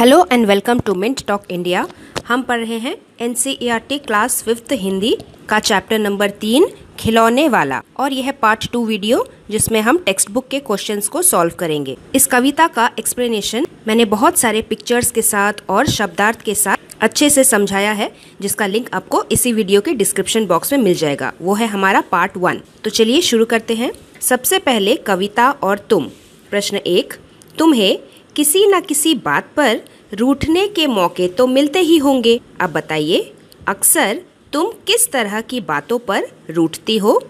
Hello and welcome to Mint Talk India हम पढ़ रहे हैं एन क्लास फिफ्थ हिंदी का चैप्टर नंबर तीन खिलौने वाला और यह पार्ट टू वीडियो जिसमें हम टेक्स्ट बुक के क्वेश्चंस को सॉल्व करेंगे इस कविता का एक्सप्लेनेशन मैंने बहुत सारे पिक्चर्स के साथ और शब्दार्थ के साथ अच्छे से समझाया है जिसका लिंक आपको इसी वीडियो के डिस्क्रिप्शन बॉक्स में मिल जाएगा वो है हमारा पार्ट वन तो चलिए शुरू करते हैं सबसे पहले कविता और तुम प्रश्न एक तुम्हें किसी न किसी बात पर रूठने के मौके तो मिलते ही होंगे अब बताइए अक्सर तुम किस तरह की बातों पर रूठती हो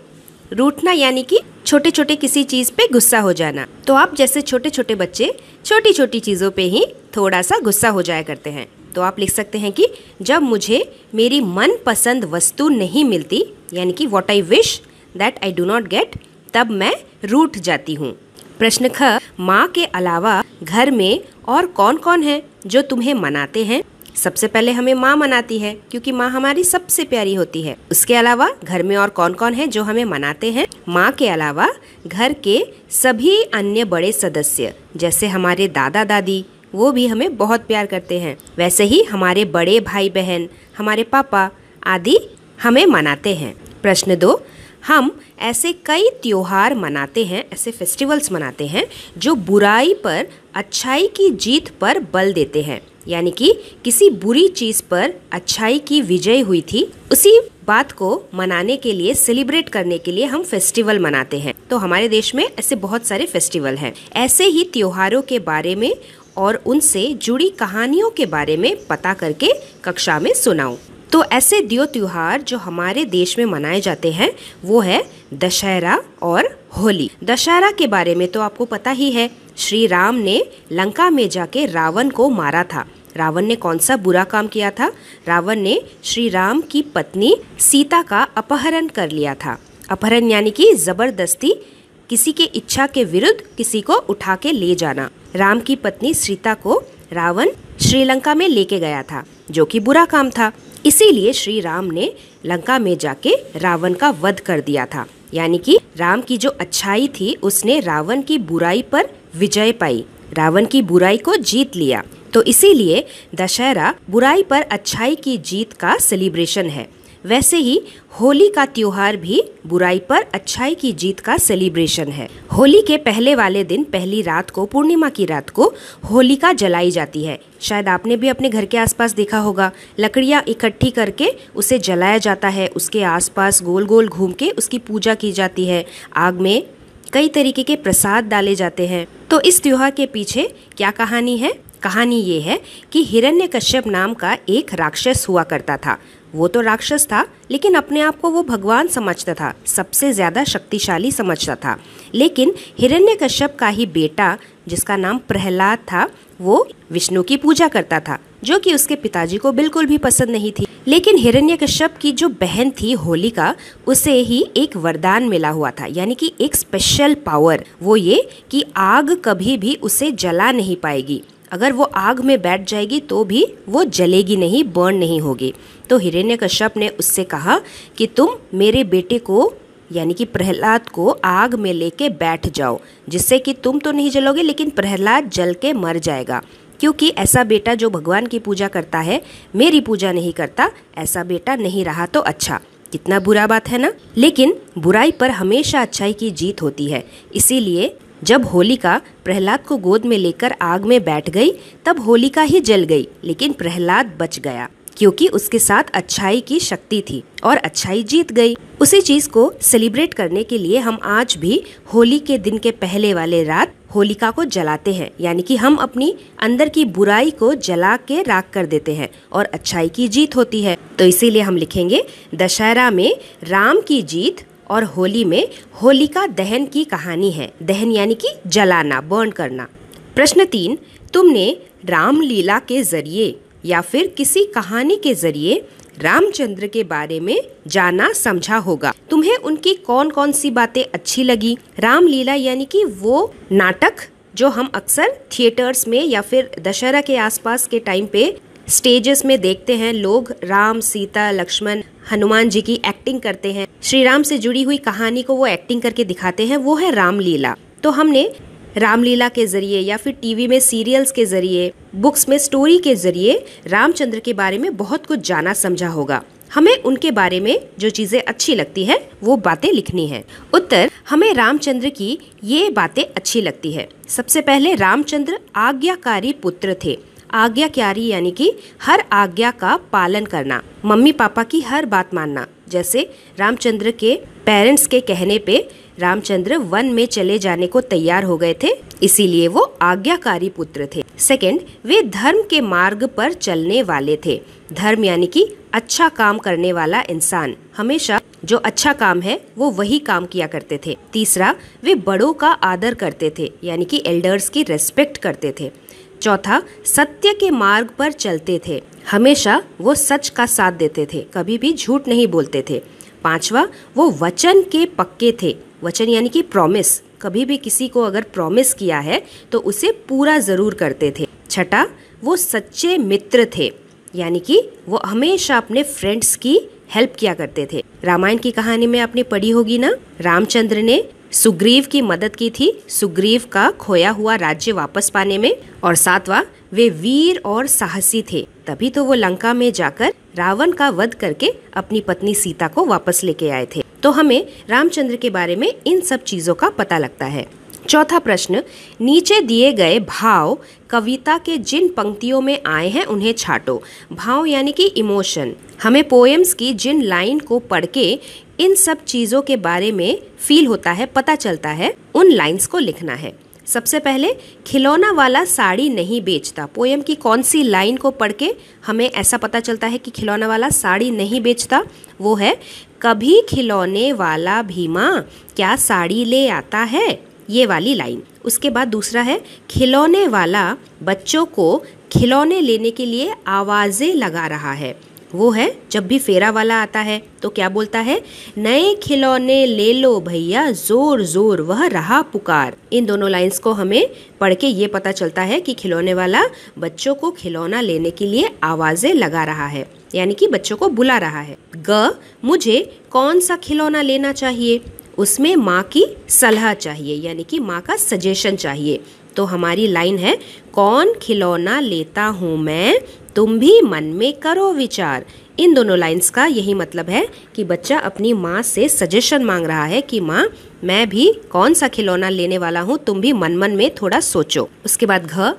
रूठना यानी कि छोटे छोटे किसी चीज़ पे गुस्सा हो जाना तो आप जैसे छोटे छोटे बच्चे छोटी छोटी चीज़ों पे ही थोड़ा सा गुस्सा हो जाया करते हैं तो आप लिख सकते हैं कि जब मुझे मेरी मनपसंद वस्तु नहीं मिलती यानी कि what I wish that I do not get तब मैं रूठ जाती हूँ प्रश्न ख माँ के अलावा घर में और कौन कौन है जो तुम्हें मनाते हैं सबसे पहले हमें माँ मनाती है क्योंकि माँ हमारी सबसे प्यारी होती है उसके अलावा घर में और कौन कौन है जो हमें मनाते हैं माँ के अलावा घर के सभी अन्य बड़े सदस्य जैसे हमारे दादा दादी वो भी हमें बहुत प्यार करते हैं वैसे ही हमारे बड़े भाई बहन हमारे पापा आदि हमें मनाते हैं प्रश्न दो हम ऐसे कई त्यौहार मनाते हैं ऐसे फेस्टिवल्स मनाते हैं जो बुराई पर अच्छाई की जीत पर बल देते हैं यानी कि किसी बुरी चीज़ पर अच्छाई की विजय हुई थी उसी बात को मनाने के लिए सेलिब्रेट करने के लिए हम फेस्टिवल मनाते हैं तो हमारे देश में ऐसे बहुत सारे फेस्टिवल हैं ऐसे ही त्योहारों के बारे में और उनसे जुड़ी कहानियों के बारे में पता करके कक्षा में सुनाऊं तो ऐसे दो त्यौहार जो हमारे देश में मनाए जाते हैं वो है दशहरा और होली दशहरा के बारे में तो आपको पता ही है श्री राम ने लंका में जाके रावण को मारा था रावण ने कौन सा बुरा काम किया था रावण ने श्री राम की पत्नी सीता का अपहरण कर लिया था अपहरण यानी कि जबरदस्ती किसी के इच्छा के विरुद्ध किसी को उठा के ले जाना राम की पत्नी सीता को रावण श्रीलंका में लेके गया था जो कि बुरा काम था इसीलिए श्री राम ने लंका में जाके रावण का वध कर दिया था यानी कि राम की जो अच्छाई थी उसने रावण की बुराई पर विजय पाई रावण की बुराई को जीत लिया तो इसीलिए दशहरा बुराई पर अच्छाई की जीत का सेलिब्रेशन है वैसे ही होली का त्यौहार भी बुराई पर अच्छाई की जीत का सेलिब्रेशन है होली के पहले वाले दिन पहली रात को पूर्णिमा की रात को होलिका जलाई जाती है शायद आपने भी अपने घर के आसपास देखा होगा लकड़ियाँ इकट्ठी करके उसे जलाया जाता है उसके आसपास गोल गोल घूम के उसकी पूजा की जाती है आग में कई तरीके के प्रसाद डाले जाते हैं तो इस त्यौहार के पीछे क्या कहानी है कहानी ये है कि हिरण्यकश्यप नाम का एक राक्षस हुआ करता था वो तो राक्षस था लेकिन अपने आप को वो भगवान समझता था सबसे ज़्यादा शक्तिशाली समझता था लेकिन हिरण्य कश्यप का ही बेटा जिसका नाम प्रहलाद था वो विष्णु की पूजा करता था जो कि उसके पिताजी को बिल्कुल भी पसंद नहीं थी लेकिन हिरण्य कश्यप की जो बहन थी होलिका उसे ही एक वरदान मिला हुआ था यानी कि एक स्पेशल पावर वो ये कि आग कभी भी उसे जला नहीं पाएगी अगर वो आग में बैठ जाएगी तो भी वो जलेगी नहीं बर्न नहीं होगी तो कश्यप ने उससे कहा कि तुम मेरे बेटे को यानी कि प्रहलाद को आग में लेके बैठ जाओ जिससे कि तुम तो नहीं जलोगे लेकिन प्रहलाद जल के मर जाएगा क्योंकि ऐसा बेटा जो भगवान की पूजा करता है मेरी पूजा नहीं करता ऐसा बेटा नहीं रहा तो अच्छा कितना बुरा बात है ना लेकिन बुराई पर हमेशा अच्छाई की जीत होती है इसीलिए जब होलिका प्रहलाद को गोद में लेकर आग में बैठ गई तब होलिका ही जल गई लेकिन प्रहलाद बच गया क्योंकि उसके साथ अच्छाई की शक्ति थी और अच्छाई जीत गई उसी चीज को सेलिब्रेट करने के लिए हम आज भी होली के दिन के पहले वाले रात होलिका को जलाते हैं यानी कि हम अपनी अंदर की बुराई को जला के राख कर देते हैं और अच्छाई की जीत होती है तो इसीलिए हम लिखेंगे दशहरा में राम की जीत और होली में होलिका दहन की कहानी है दहन यानी कि जलाना बर्न करना प्रश्न तीन तुमने रामलीला के जरिए या फिर किसी कहानी के जरिए रामचंद्र के बारे में जाना समझा होगा तुम्हें उनकी कौन कौन सी बातें अच्छी लगी रामलीला यानी कि वो नाटक जो हम अक्सर थिएटर्स में या फिर दशहरा के आसपास के टाइम पे स्टेजेस में देखते हैं लोग राम सीता लक्ष्मण हनुमान जी की एक्टिंग करते हैं श्री राम से जुड़ी हुई कहानी को वो एक्टिंग करके दिखाते हैं वो है रामलीला तो हमने रामलीला के जरिए या फिर टीवी में सीरियल्स के जरिए बुक्स में स्टोरी के जरिए रामचंद्र के बारे में बहुत कुछ जाना समझा होगा हमें उनके बारे में जो चीज़ें अच्छी लगती है वो बातें लिखनी है उत्तर हमें रामचंद्र की ये बातें अच्छी लगती है सबसे पहले रामचंद्र आज्ञाकारी पुत्र थे आज्ञा क्यारी यानी कि हर आज्ञा का पालन करना मम्मी पापा की हर बात मानना जैसे रामचंद्र के पेरेंट्स के कहने पे रामचंद्र वन में चले जाने को तैयार हो गए थे इसीलिए वो आज्ञाकारी पुत्र थे सेकंड वे धर्म के मार्ग पर चलने वाले थे धर्म यानी कि अच्छा काम करने वाला इंसान हमेशा जो अच्छा काम है वो वही काम किया करते थे तीसरा वे बड़ों का आदर करते थे यानी कि एल्डर्स की रेस्पेक्ट करते थे चौथा सत्य के मार्ग पर चलते थे हमेशा वो सच का साथ देते थे कभी भी झूठ नहीं बोलते थे पांचवा वो वचन के पक्के थे वचन यानी कि प्रॉमिस कभी भी किसी को अगर प्रॉमिस किया है तो उसे पूरा ज़रूर करते थे छठा वो सच्चे मित्र थे यानी कि वो हमेशा अपने फ्रेंड्स की हेल्प किया करते थे रामायण की कहानी में आपने पढ़ी होगी ना रामचंद्र ने सुग्रीव की मदद की थी सुग्रीव का खोया हुआ राज्य वापस पाने में और सातवा वे वीर और साहसी थे तभी तो वो लंका में जाकर रावण का वध करके अपनी पत्नी सीता को वापस लेके आए थे तो हमें रामचंद्र के बारे में इन सब चीजों का पता लगता है चौथा प्रश्न नीचे दिए गए भाव कविता के जिन पंक्तियों में आए हैं उन्हें छाटो भाव यानी कि इमोशन हमें पोएम्स की जिन लाइन को पढ़ के इन सब चीज़ों के बारे में फील होता है पता चलता है उन लाइन्स को लिखना है सबसे पहले खिलौना वाला साड़ी नहीं बेचता पोएम की कौन सी लाइन को पढ़ के हमें ऐसा पता चलता है कि खिलौना वाला साड़ी नहीं बेचता वो है कभी खिलौने वाला भीमा क्या साड़ी ले आता है ये वाली लाइन उसके बाद दूसरा है खिलौने वाला बच्चों को खिलौने लेने के लिए आवाज़ें लगा रहा है वो है जब भी फेरा वाला आता है तो क्या बोलता है नए खिलौने ले लो भैया जोर जोर वह रहा पुकार इन दोनों लाइंस को हमें पढ़ के ये पता चलता है कि खिलौने वाला बच्चों को खिलौना लेने के लिए आवाज़ें लगा रहा है यानी कि बच्चों को बुला रहा है ग मुझे कौन सा खिलौना लेना चाहिए उसमें माँ की सलाह चाहिए यानी कि माँ का सजेशन चाहिए तो हमारी लाइन है कौन खिलौना लेता हूँ मैं तुम भी मन में करो विचार इन दोनों लाइंस का यही मतलब है कि बच्चा अपनी माँ से सजेशन मांग रहा है कि माँ मैं भी कौन सा खिलौना लेने वाला हूँ तुम भी मन मन में थोड़ा सोचो उसके बाद घ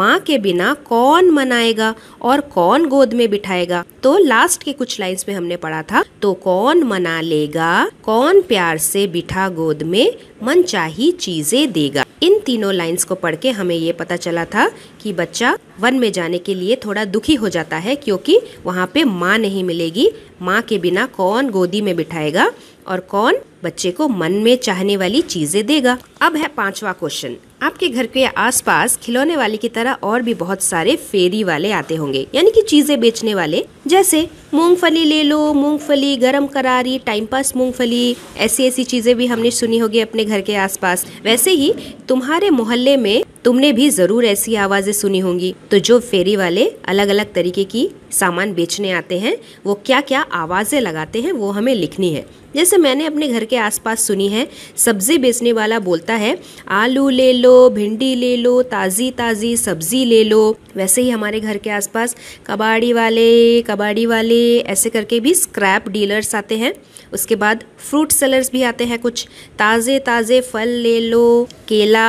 माँ के बिना कौन मनाएगा और कौन गोद में बिठाएगा तो लास्ट के कुछ लाइंस में हमने पढ़ा था तो कौन मना लेगा कौन प्यार से बिठा गोद में मन चाही चीजें देगा इन तीनों लाइंस को पढ़ के हमें ये पता चला था कि बच्चा वन में जाने के लिए थोड़ा दुखी हो जाता है क्योंकि वहाँ पे माँ माँ नहीं मिलेगी माँ के बिना कौन गोदी में बिठाएगा और कौन बच्चे को मन में चाहने वाली चीजें देगा अब है पांचवा क्वेश्चन आपके घर के आसपास खिलौने वाले की तरह और भी बहुत सारे फेरी वाले आते होंगे यानी कि चीजें बेचने वाले जैसे मूंगफली ले लो मूंगफली गरम करारी टाइम पास मूंगफली ऐसी ऐसी चीजें भी हमने सुनी होगी अपने घर के आसपास वैसे ही तुम्हारे मोहल्ले में तुमने भी जरूर ऐसी आवाजें सुनी होंगी तो जो फेरी वाले अलग अलग तरीके की सामान बेचने आते हैं वो क्या क्या आवाजें लगाते हैं वो हमें लिखनी है जैसे मैंने अपने घर के आसपास सुनी है सब्जी बेचने वाला बोलता है आलू ले लो भिंडी ले लो ताज़ी ताज़ी सब्जी ले लो वैसे ही हमारे घर के आसपास कबाड़ी वाले कबाड़ी वाले ऐसे करके भी स्क्रैप डीलर्स आते हैं उसके बाद फ्रूट सेलर्स भी आते हैं कुछ ताज़े ताज़े फल ले लो केला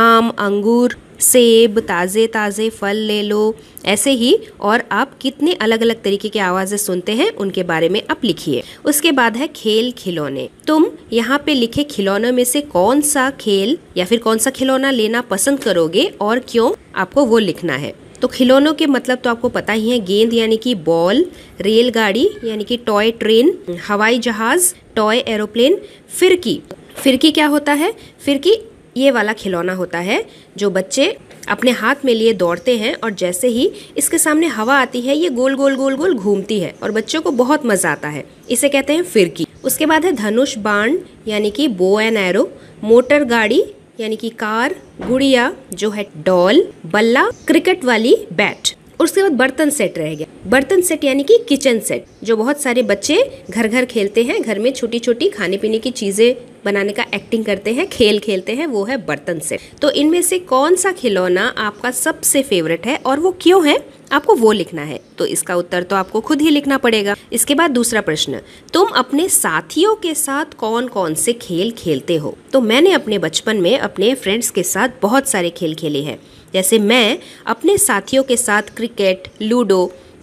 आम अंगूर सेब ताज़े ताज़े फल ले लो ऐसे ही और आप कितने अलग अलग तरीके की आवाज़ें सुनते हैं उनके बारे में आप लिखिए उसके बाद है खेल खिलौने तुम यहाँ पे लिखे खिलौनों में से कौन सा खेल या फिर कौन सा खिलौना लेना पसंद करोगे और क्यों आपको वो लिखना है तो खिलौनों के मतलब तो आपको पता ही है गेंद यानी कि बॉल रेलगाड़ी यानी कि टॉय ट्रेन हवाई जहाज टॉय एरोप्लेन फिरकी फिरकी क्या होता है फिरकी ये वाला खिलौना होता है जो बच्चे अपने हाथ में लिए दौड़ते हैं और जैसे ही इसके सामने हवा आती है ये गोल गोल गोल गोल घूमती है और बच्चों को बहुत मज़ा आता है इसे कहते हैं फिरकी उसके बाद है धनुष बाण यानी कि बो एंड एरो मोटर गाड़ी यानी कि कार गुड़िया जो है डॉल बल्ला क्रिकेट वाली बैट और उसके बाद बर्तन सेट रह गया बर्तन सेट यानी कि किचन सेट जो बहुत सारे बच्चे घर घर खेलते हैं घर में छोटी छोटी खाने पीने की चीज़ें बनाने का एक्टिंग करते हैं खेल खेलते हैं वो है बर्तन सेट तो इनमें से कौन सा खिलौना आपका सबसे फेवरेट है और वो क्यों है आपको वो लिखना है तो इसका उत्तर तो आपको खुद ही लिखना पड़ेगा इसके बाद दूसरा प्रश्न तुम अपने साथियों के साथ कौन कौन से खेल खेलते हो तो मैंने अपने बचपन में अपने फ्रेंड्स के साथ बहुत सारे खेल खेले हैं जैसे मैं अपने साथियों के साथ क्रिकेट लूडो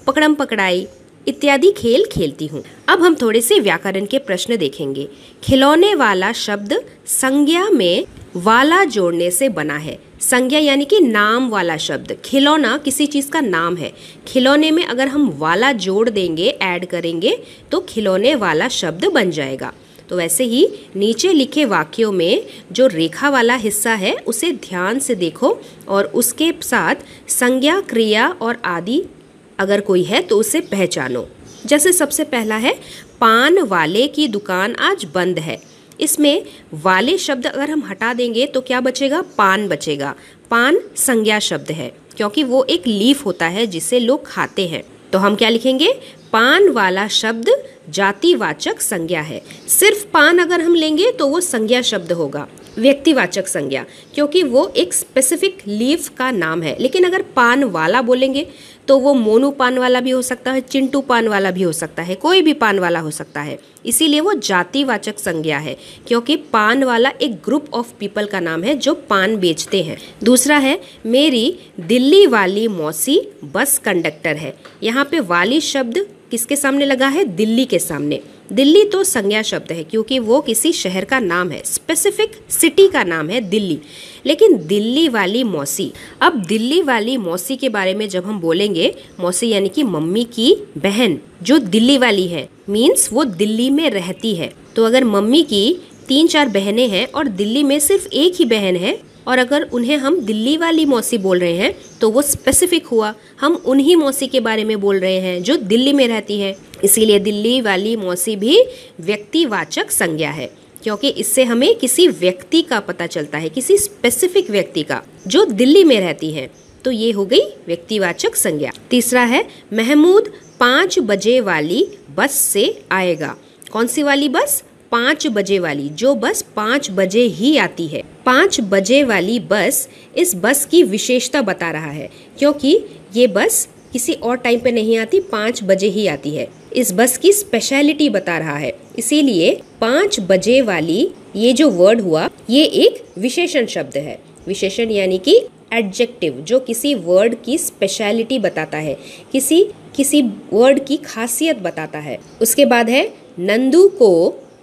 पकड़म पकड़ाई इत्यादि खेल खेलती हूँ अब हम थोड़े से व्याकरण के प्रश्न देखेंगे खिलौने वाला शब्द संज्ञा में वाला जोड़ने से बना है संज्ञा यानी कि नाम वाला शब्द खिलौना किसी चीज़ का नाम है खिलौने में अगर हम वाला जोड़ देंगे ऐड करेंगे तो खिलौने वाला शब्द बन जाएगा तो वैसे ही नीचे लिखे वाक्यों में जो रेखा वाला हिस्सा है उसे ध्यान से देखो और उसके साथ संज्ञा क्रिया और आदि अगर कोई है तो उसे पहचानो जैसे सबसे पहला है पान वाले की दुकान आज बंद है इसमें वाले शब्द अगर हम हटा देंगे तो क्या बचेगा पान बचेगा पान संज्ञा शब्द है क्योंकि वो एक लीफ होता है जिसे लोग खाते हैं तो हम क्या लिखेंगे पान वाला शब्द जातिवाचक संज्ञा है सिर्फ पान अगर हम लेंगे तो वो संज्ञा शब्द होगा व्यक्तिवाचक संज्ञा क्योंकि वो एक स्पेसिफिक लीफ का नाम है लेकिन अगर पान वाला बोलेंगे तो वो मोनू पान वाला भी हो सकता है चिंटू पान वाला भी हो सकता है कोई भी पान वाला हो सकता है इसीलिए वो जातिवाचक संज्ञा है क्योंकि पान वाला एक ग्रुप ऑफ पीपल का नाम है जो पान बेचते हैं दूसरा है मेरी दिल्ली वाली मौसी बस कंडक्टर है यहाँ पे वाली शब्द किसके सामने लगा है दिल्ली के सामने दिल्ली तो संज्ञा शब्द है क्योंकि वो किसी शहर का नाम है स्पेसिफिक सिटी का नाम है दिल्ली लेकिन दिल्ली वाली मौसी अब दिल्ली वाली मौसी के बारे में जब हम बोलेंगे मौसी यानी कि मम्मी की बहन जो दिल्ली वाली है मीन्स वो दिल्ली में रहती है तो अगर मम्मी की तीन चार बहनें हैं और दिल्ली में सिर्फ एक ही बहन है और अगर उन्हें हम दिल्ली वाली मौसी बोल रहे हैं तो वो स्पेसिफिक हुआ हम उन्हीं मौसी के बारे में बोल रहे हैं जो दिल्ली में रहती है इसीलिए दिल्ली वाली मौसी भी व्यक्तिवाचक संज्ञा है क्योंकि इससे हमें किसी व्यक्ति का पता चलता है किसी स्पेसिफिक व्यक्ति का जो दिल्ली में रहती है तो ये हो गई व्यक्तिवाचक संज्ञा तीसरा है महमूद पाँच बजे वाली बस से आएगा कौन सी वाली बस पाँच बजे वाली जो बस पाँच बजे ही आती है पाँच बजे वाली बस इस बस की विशेषता बता रहा है क्योंकि ये बस किसी और टाइम पे नहीं आती पाँच बजे ही आती है इस बस की स्पेशलिटी बता रहा है इसीलिए पाँच बजे वाली ये जो वर्ड हुआ ये एक विशेषण शब्द है विशेषण यानी कि एडजेक्टिव जो किसी वर्ड की स्पेशलिटी बताता है किसी किसी वर्ड की खासियत बताता है उसके बाद है नंदू को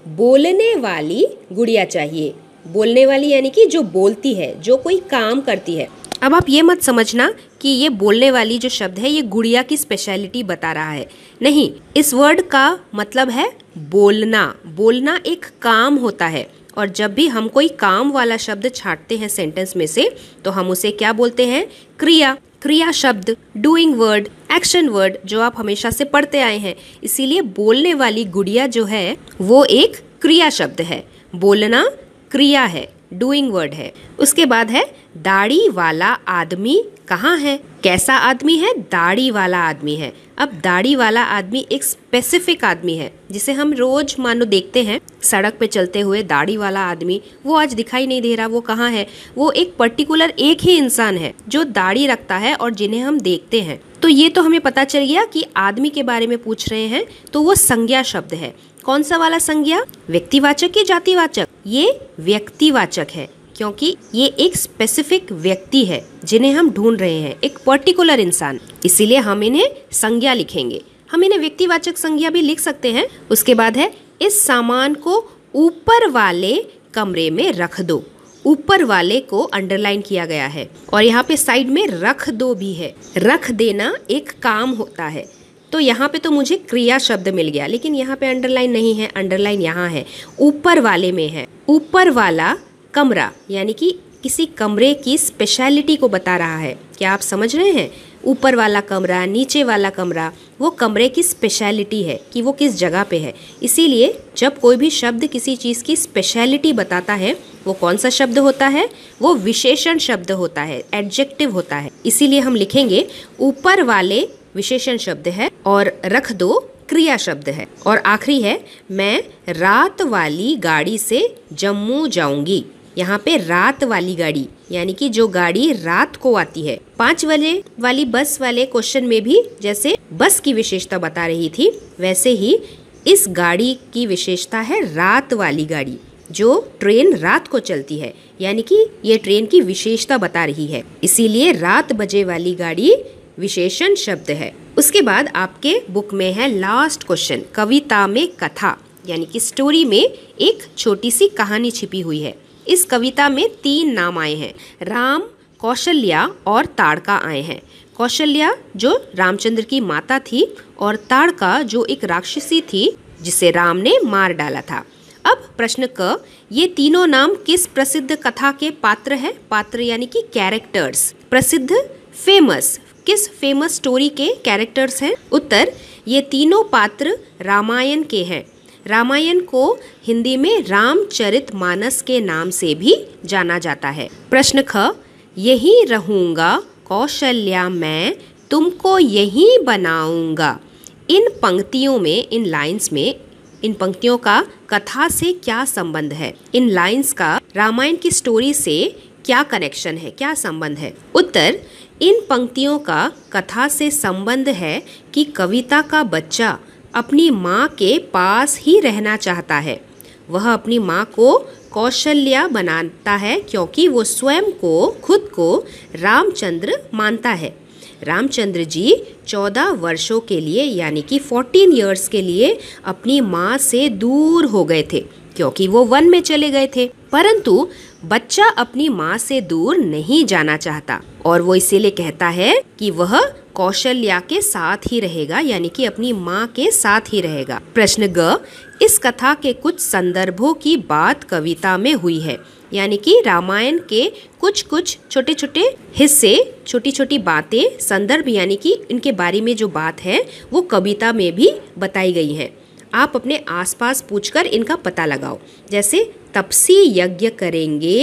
बोलने वाली गुड़िया चाहिए बोलने वाली यानी कि जो बोलती है जो कोई काम करती है अब आप ये मत समझना कि ये बोलने वाली जो शब्द है ये गुड़िया की स्पेशलिटी बता रहा है नहीं इस वर्ड का मतलब है बोलना बोलना एक काम होता है और जब भी हम कोई काम वाला शब्द छाटते हैं सेंटेंस में से तो हम उसे क्या बोलते हैं क्रिया क्रिया शब्द डूइंग वर्ड एक्शन वर्ड जो आप हमेशा से पढ़ते आए हैं इसीलिए बोलने वाली गुड़िया जो है वो एक क्रिया शब्द है बोलना क्रिया है डूइंग वर्ड है उसके बाद है दाढ़ी वाला आदमी कहाँ है कैसा आदमी है दाढ़ी वाला आदमी है अब दाढ़ी वाला आदमी एक स्पेसिफिक आदमी है जिसे हम रोज मानो देखते हैं सड़क पे चलते हुए दाढ़ी वाला आदमी वो आज दिखाई नहीं दे रहा वो कहाँ है वो एक पर्टिकुलर एक ही इंसान है जो दाढ़ी रखता है और जिन्हें हम देखते हैं तो ये तो हमें पता चल गया कि आदमी के बारे में पूछ रहे हैं तो वो संज्ञा शब्द है कौन सा वाला संज्ञा व्यक्तिवाचक या जातिवाचक ये व्यक्तिवाचक है क्योंकि ये एक स्पेसिफिक व्यक्ति है जिन्हें हम ढूंढ रहे हैं एक पर्टिकुलर इंसान इसीलिए हम इन्हें संज्ञा लिखेंगे हम इन्हें व्यक्तिवाचक संज्ञा भी लिख सकते हैं उसके बाद है इस सामान को ऊपर वाले कमरे में रख दो ऊपर वाले को अंडरलाइन किया गया है और यहाँ पे साइड में रख दो भी है रख देना एक काम होता है तो यहाँ पे तो मुझे क्रिया शब्द मिल गया लेकिन यहाँ पे अंडरलाइन नहीं है अंडरलाइन यहाँ है ऊपर वाले में है ऊपर वाला कमरा यानी कि किसी कमरे की स्पेशलिटी को बता रहा है क्या आप समझ रहे हैं ऊपर वाला कमरा नीचे वाला कमरा वो कमरे की स्पेशलिटी है कि वो किस जगह पे है इसीलिए जब कोई भी शब्द किसी चीज़ की स्पेशलिटी बताता है वो कौन सा शब्द होता है वो विशेषण शब्द होता है एडजेक्टिव होता है इसीलिए हम लिखेंगे ऊपर वाले विशेषण शब्द है और रख दो क्रिया शब्द है और आखिरी है मैं रात वाली गाड़ी से जम्मू जाऊंगी यहाँ पे रात वाली गाड़ी यानी कि जो गाड़ी रात को आती है पांच वाले वाली बस वाले क्वेश्चन में भी जैसे बस की विशेषता बता रही थी वैसे ही इस गाड़ी की विशेषता है रात वाली गाड़ी जो ट्रेन रात को चलती है यानी कि ये ट्रेन की विशेषता बता रही है इसीलिए रात बजे वाली गाड़ी विशेषण शब्द है उसके बाद आपके बुक में है लास्ट क्वेश्चन कविता में कथा यानी कि स्टोरी में एक छोटी सी कहानी छिपी हुई है इस कविता में तीन नाम आए हैं राम कौशल्या और ताड़का आए हैं कौशल्या जो रामचंद्र की माता थी और ताड़का जो एक राक्षसी थी जिसे राम ने मार डाला था अब प्रश्न क ये तीनों नाम किस प्रसिद्ध कथा के पात्र हैं पात्र यानी कि कैरेक्टर्स प्रसिद्ध फेमस किस फेमस स्टोरी के कैरेक्टर्स हैं उत्तर ये तीनों पात्र रामायण के हैं रामायण को हिंदी में रामचरित मानस के नाम से भी जाना जाता है प्रश्न ख यही रहूँगा कौशल्या मैं तुमको यही बनाऊँगा इन पंक्तियों में इन लाइंस में इन पंक्तियों का कथा से क्या संबंध है इन लाइंस का रामायण की स्टोरी से क्या कनेक्शन है क्या संबंध है उत्तर इन पंक्तियों का कथा से संबंध है कि कविता का बच्चा अपनी माँ के पास ही रहना चाहता है वह अपनी माँ को कौशल्या बनाता है क्योंकि वो स्वयं को खुद को रामचंद्र मानता है रामचंद्र जी चौदह वर्षों के लिए यानी कि फोर्टीन ईयर्स के लिए अपनी माँ से दूर हो गए थे क्योंकि वो वन में चले गए थे परंतु बच्चा अपनी माँ से दूर नहीं जाना चाहता और वो इसीलिए कहता है कि वह कौशल्या के साथ ही रहेगा यानी कि अपनी माँ के साथ ही रहेगा प्रश्न ग इस कथा के कुछ संदर्भों की बात कविता में हुई है यानी कि रामायण के कुछ कुछ छोटे छोटे हिस्से छोटी छोटी बातें संदर्भ यानी कि इनके बारे में जो बात है वो कविता में भी बताई गई है आप अपने आसपास पूछकर इनका पता लगाओ जैसे तब से यज्ञ करेंगे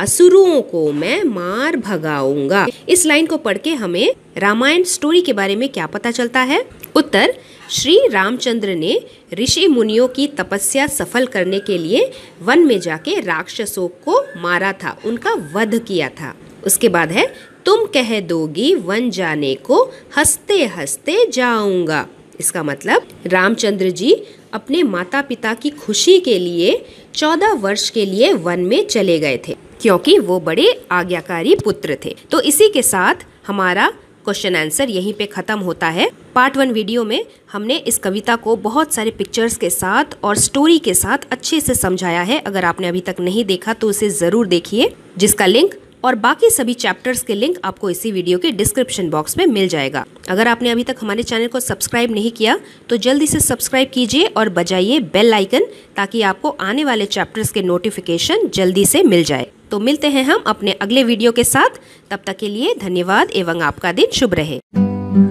असुरों को मैं मार भगाऊंगा इस लाइन को पढ़ के हमें रामायण स्टोरी के बारे में क्या पता चलता है उत्तर श्री रामचंद्र ने ऋषि मुनियों की तपस्या सफल करने के लिए वन में जाके राक्षसों को मारा था उनका वध किया था उसके बाद है तुम कह दोगी वन जाने को हंसते हंसते जाऊंगा इसका मतलब रामचंद्र जी अपने माता पिता की खुशी के लिए चौदह वर्ष के लिए वन में चले गए थे क्योंकि वो बड़े आज्ञाकारी पुत्र थे तो इसी के साथ हमारा क्वेश्चन आंसर यहीं पे ख़त्म होता है पार्ट वन वीडियो में हमने इस कविता को बहुत सारे पिक्चर्स के साथ और स्टोरी के साथ अच्छे से समझाया है अगर आपने अभी तक नहीं देखा तो उसे ज़रूर देखिए जिसका लिंक और बाकी सभी चैप्टर्स के लिंक आपको इसी वीडियो के डिस्क्रिप्शन बॉक्स में मिल जाएगा अगर आपने अभी तक हमारे चैनल को सब्सक्राइब नहीं किया तो जल्दी से सब्सक्राइब कीजिए और बजाइए बेल आइकन ताकि आपको आने वाले चैप्टर्स के नोटिफिकेशन जल्दी से मिल जाए तो मिलते हैं हम अपने अगले वीडियो के साथ तब तक के लिए धन्यवाद एवं आपका दिन शुभ रहे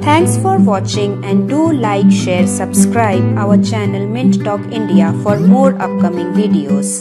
Thanks for watching and do like, share, subscribe our channel Mint Talk India for more upcoming videos.